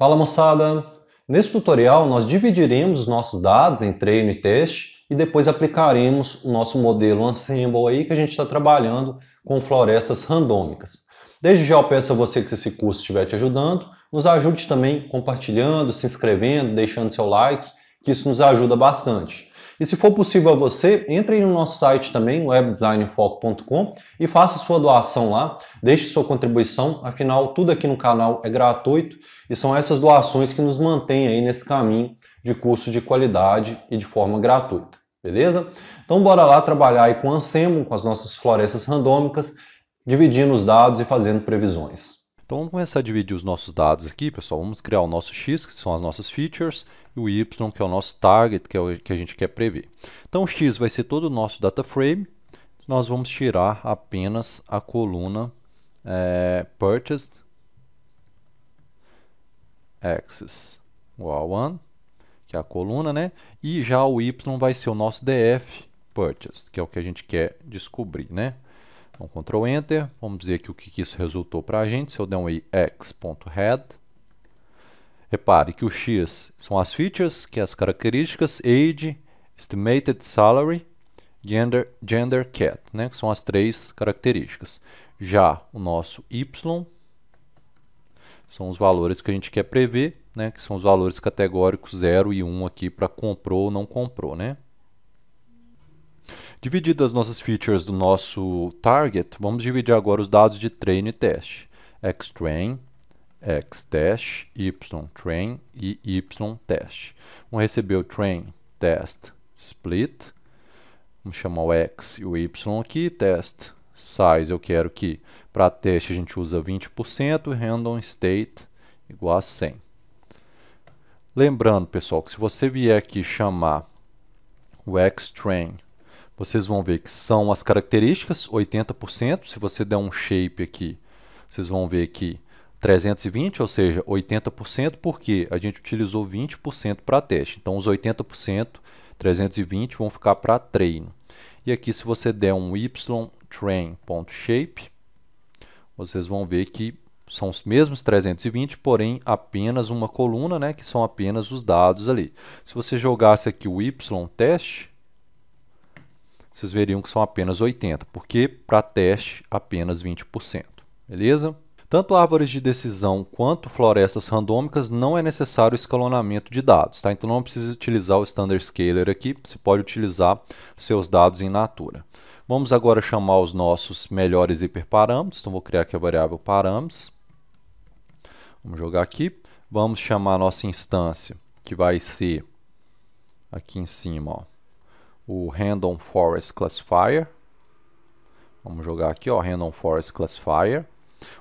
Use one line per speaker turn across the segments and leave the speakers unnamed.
Fala moçada! Nesse tutorial nós dividiremos os nossos dados em treino e teste e depois aplicaremos o nosso modelo Ensemble aí que a gente está trabalhando com florestas randômicas. Desde já eu peço a você que esse curso estiver te ajudando, nos ajude também compartilhando, se inscrevendo, deixando seu like, que isso nos ajuda bastante. E se for possível a você, entre no nosso site também, webdesignfoco.com, e faça sua doação lá, deixe sua contribuição, afinal, tudo aqui no canal é gratuito e são essas doações que nos mantêm aí nesse caminho de curso de qualidade e de forma gratuita, beleza? Então bora lá trabalhar aí com o Ansemo, com as nossas florestas randômicas, dividindo os dados e fazendo previsões. Então vamos começar a dividir os nossos dados aqui, pessoal. Vamos criar o nosso X, que são as nossas features, e o Y, que é o nosso target, que é o que a gente quer prever. Então o X vai ser todo o nosso data frame. Nós vamos tirar apenas a coluna é, purchased axis igual 1, que é a coluna, né? E já o Y vai ser o nosso df purchased, que é o que a gente quer descobrir, né? Então, Ctrl Enter, vamos dizer aqui o que, isso resultou para a gente. Se eu der um i x.head, repare que o x são as features, que é as características, age, estimated salary, gender, gender cat, né, que são as três características. Já o nosso y são os valores que a gente quer prever, né, que são os valores categóricos 0 e 1 aqui para comprou ou não comprou, né? Divididas as nossas features do nosso target, vamos dividir agora os dados de treino e teste. xTrain, xTest, yTrain e yTest. Vamos receber o train test split. Vamos chamar o x e o y aqui, test size eu quero que para teste a gente usa 20%, random state igual a 100. Lembrando, pessoal, que se você vier aqui chamar o xTrain vocês vão ver que são as características, 80%. Se você der um shape aqui, vocês vão ver que 320, ou seja, 80%, porque a gente utilizou 20% para teste. Então, os 80%, 320, vão ficar para treino. E aqui, se você der um ytrain.shape, vocês vão ver que são os mesmos 320, porém apenas uma coluna, né, que são apenas os dados ali. Se você jogasse aqui o y teste, vocês veriam que são apenas 80, porque para teste apenas 20%, beleza? Tanto árvores de decisão quanto florestas randômicas não é necessário escalonamento de dados, tá? Então não precisa utilizar o Standard Scaler aqui, você pode utilizar seus dados em natura. Vamos agora chamar os nossos melhores hiperparâmetros, então vou criar aqui a variável parâmetros. Vamos jogar aqui, vamos chamar a nossa instância, que vai ser aqui em cima, ó, o Random Forest Classifier. Vamos jogar aqui, ó, Random Forest Classifier.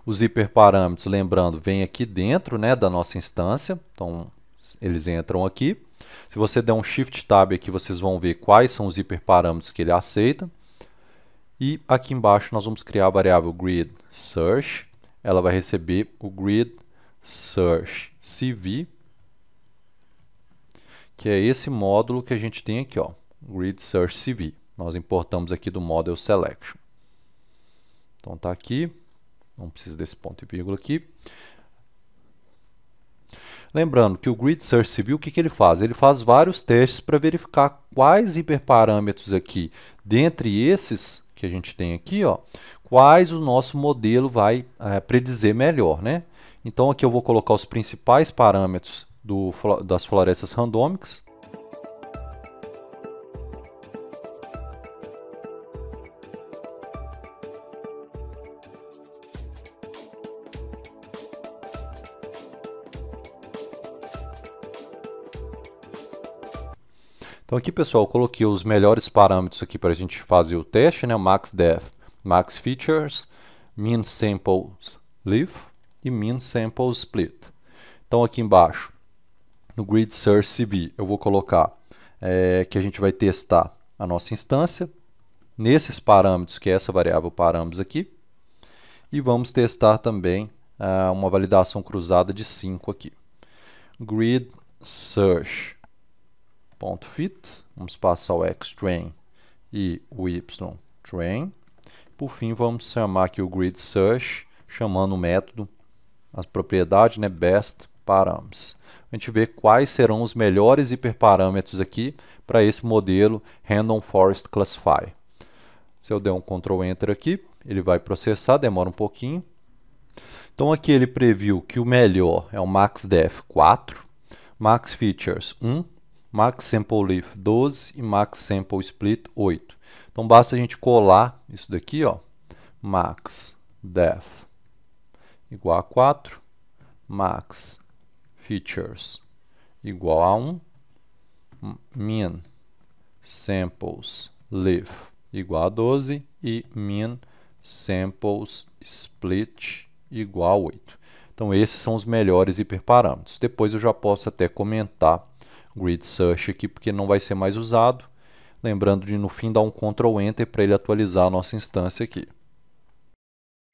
Os hiperparâmetros, lembrando, vêm aqui dentro né, da nossa instância. Então, eles entram aqui. Se você der um Shift Tab aqui, vocês vão ver quais são os hiperparâmetros que ele aceita. E aqui embaixo nós vamos criar a variável grid search. Ela vai receber o grid search CV, que é esse módulo que a gente tem aqui. Ó. Grid Search CV. Nós importamos aqui do Model Selection. Então está aqui, não precisa desse ponto e vírgula aqui. Lembrando que o Grid Search o que, que ele faz? Ele faz vários testes para verificar quais hiperparâmetros aqui, dentre esses que a gente tem aqui, ó, quais o nosso modelo vai é, predizer melhor. Né? Então aqui eu vou colocar os principais parâmetros do, das florestas randômicas. Então aqui, pessoal, coloquei os melhores parâmetros aqui para a gente fazer o teste, né? Max depth, max features, min samples leaf e min samples split. Então aqui embaixo, no grid search CV, eu vou colocar é, que a gente vai testar a nossa instância nesses parâmetros, que é essa variável parâmetros aqui, e vamos testar também ah, uma validação cruzada de 5 aqui. Grid search .fit, vamos passar o xtrain e o ytrain. Por fim, vamos chamar aqui o grid search, chamando o método, a propriedade né, best params. A gente vê quais serão os melhores hiperparâmetros aqui para esse modelo Random Forest Classify. Se eu der um Ctrl Enter aqui, ele vai processar, demora um pouquinho. Então aqui ele previu que o melhor é o MaxDef 4, Max Features 1, max sample leaf 12 e max sample split 8. Então basta a gente colar isso daqui, ó, max def igual a 4, max features igual a 1, min samples leaf igual a 12 e min samples split igual a 8. Então esses são os melhores hiperparâmetros. Depois eu já posso até comentar grid search aqui porque não vai ser mais usado. Lembrando de no fim dar um Ctrl Enter para ele atualizar a nossa instância aqui.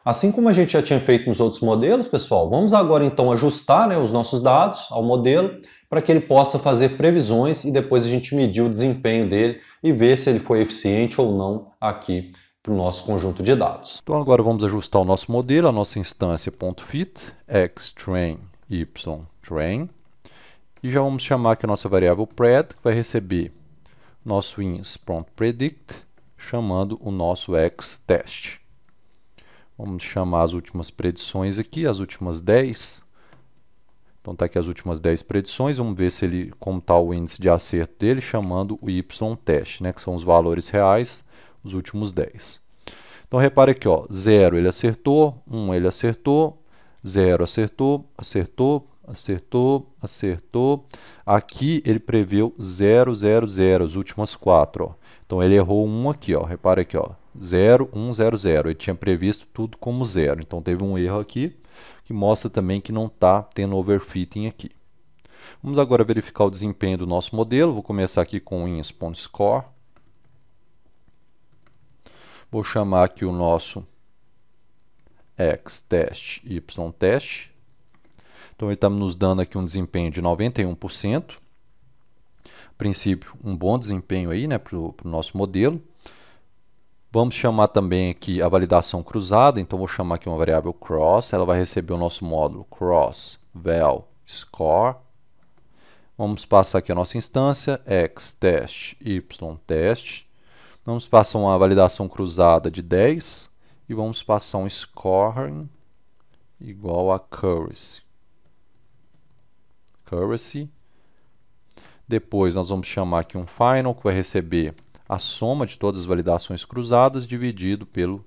Assim como a gente já tinha feito nos outros modelos, pessoal, vamos agora então ajustar né, os nossos dados ao modelo para que ele possa fazer previsões e depois a gente medir o desempenho dele e ver se ele foi eficiente ou não aqui para o nosso conjunto de dados. Então agora vamos ajustar o nosso modelo, a nossa instância .fit, x train, y train, e já vamos chamar aqui a nossa variável pred, que vai receber nosso ins.predict, chamando o nosso x test Vamos chamar as últimas predições aqui, as últimas 10. Então está aqui as últimas 10 predições, vamos ver se ele como está o índice de acerto dele, chamando o y-teste, né, que são os valores reais, os últimos 10. Então repare aqui, ó, 0 ele acertou, 1 um ele acertou, 0 acertou, acertou, acertou, acertou. Aqui ele preveu 0, 0, 0, as últimas quatro. Ó. Então ele errou um aqui, ó. repara aqui, ó. 0, 1, 0, 0. Ele tinha previsto tudo como zero. Então teve um erro aqui, que mostra também que não está tendo overfitting aqui. Vamos agora verificar o desempenho do nosso modelo. Vou começar aqui com o ins.score. Vou chamar aqui o nosso x test, y test então ele está nos dando aqui um desempenho de 91%. Princípio, um bom desempenho aí né, para o nosso modelo. Vamos chamar também aqui a validação cruzada, então vou chamar aqui uma variável cross, ela vai receber o nosso módulo cross val score. Vamos passar aqui a nossa instância x test, y test. Vamos passar uma validação cruzada de 10 e vamos passar um scoring igual a currency currency. Depois nós vamos chamar aqui um final que vai receber a soma de todas as validações cruzadas dividido pela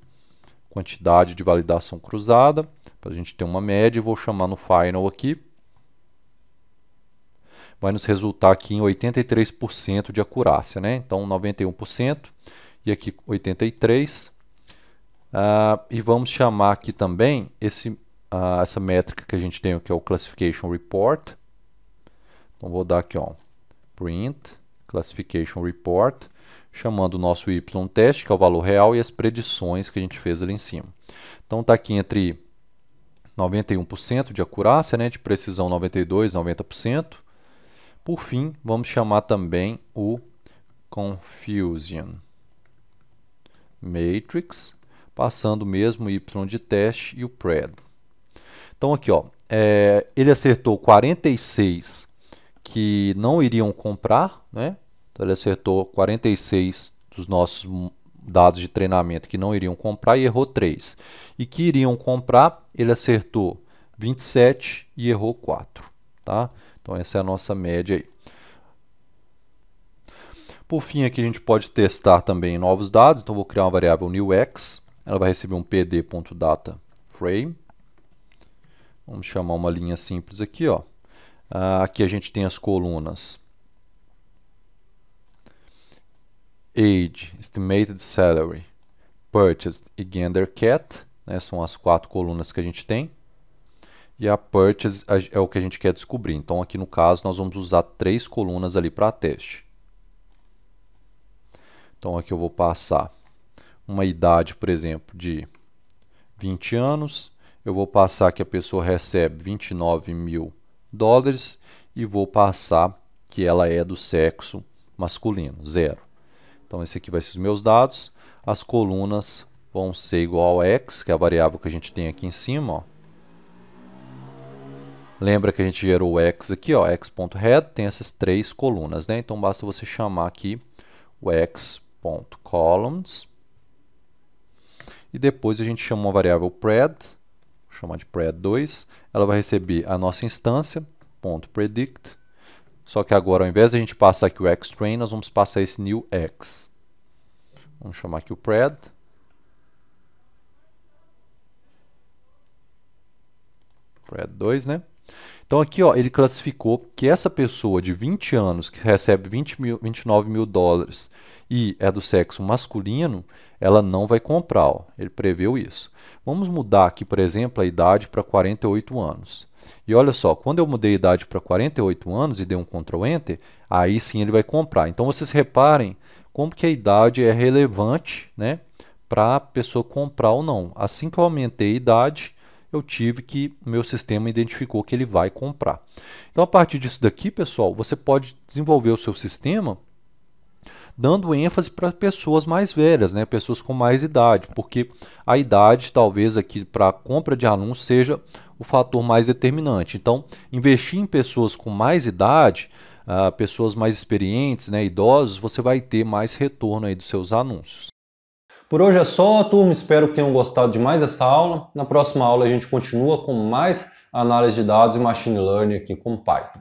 quantidade de validação cruzada, para a gente ter uma média, vou chamar no final aqui. Vai nos resultar aqui em 83% de acurácia, né? Então 91% e aqui 83. Ah, e vamos chamar aqui também esse, ah, essa métrica que a gente tem, que é o Classification Report, então vou dar aqui, ó, print classification report, chamando o nosso y teste, que é o valor real, e as predições que a gente fez ali em cima. Então está aqui entre 91% de acurácia, né, de precisão 92, 90%. Por fim, vamos chamar também o confusion matrix, passando mesmo o y de teste e o pred. Então aqui, ó, é, ele acertou 46 que não iriam comprar, né? Então ele acertou 46 dos nossos dados de treinamento que não iriam comprar e errou 3. E que iriam comprar, ele acertou 27 e errou 4, tá? Então essa é a nossa média aí. Por fim, aqui a gente pode testar também novos dados. Então, vou criar uma variável newx. Ela vai receber um pd.dataFrame. Vamos chamar uma linha simples aqui, ó. Ah, aqui a gente tem as colunas. Age, Estimated Salary, Purchased e gender né, são as quatro colunas que a gente tem. E a Purchase é o que a gente quer descobrir. Então aqui no caso nós vamos usar três colunas ali para teste. Então aqui eu vou passar uma idade, por exemplo, de 20 anos. Eu vou passar que a pessoa recebe 29 mil dólares e vou passar que ela é do sexo masculino, zero. Então esse aqui vai ser os meus dados. As colunas vão ser igual a x, que é a variável que a gente tem aqui em cima. Ó. Lembra que a gente gerou o x aqui, ó, x.head, tem essas três colunas, né? Então basta você chamar aqui o x.columns. E depois a gente chama uma variável pred, chamar de pred2, ela vai receber a nossa instância, ponto predict, só que agora ao invés de a gente passar aqui o xtrain, nós vamos passar esse new x. Vamos chamar aqui o pred, pred2, né? Então aqui ó, ele classificou que essa pessoa de 20 anos que recebe 20 mil, 29 mil dólares e é do sexo masculino, ela não vai comprar. Ó. Ele preveu isso. Vamos mudar aqui, por exemplo, a idade para 48 anos. E olha só, quando eu mudei a idade para 48 anos e dei um Ctrl Enter, aí sim ele vai comprar. Então vocês reparem como que a idade é relevante né, para a pessoa comprar ou não. Assim que eu aumentei a idade, eu tive que o meu sistema identificou que ele vai comprar. Então a partir disso daqui, pessoal, você pode desenvolver o seu sistema dando ênfase para pessoas mais velhas, né? pessoas com mais idade, porque a idade, talvez aqui para a compra de anúncios, seja o fator mais determinante. Então, investir em pessoas com mais idade, uh, pessoas mais experientes, né? idosos, você vai ter mais retorno aí dos seus anúncios. Por hoje é só, turma. Espero que tenham gostado de mais essa aula. Na próxima aula a gente continua com mais análise de dados e machine learning aqui com Python.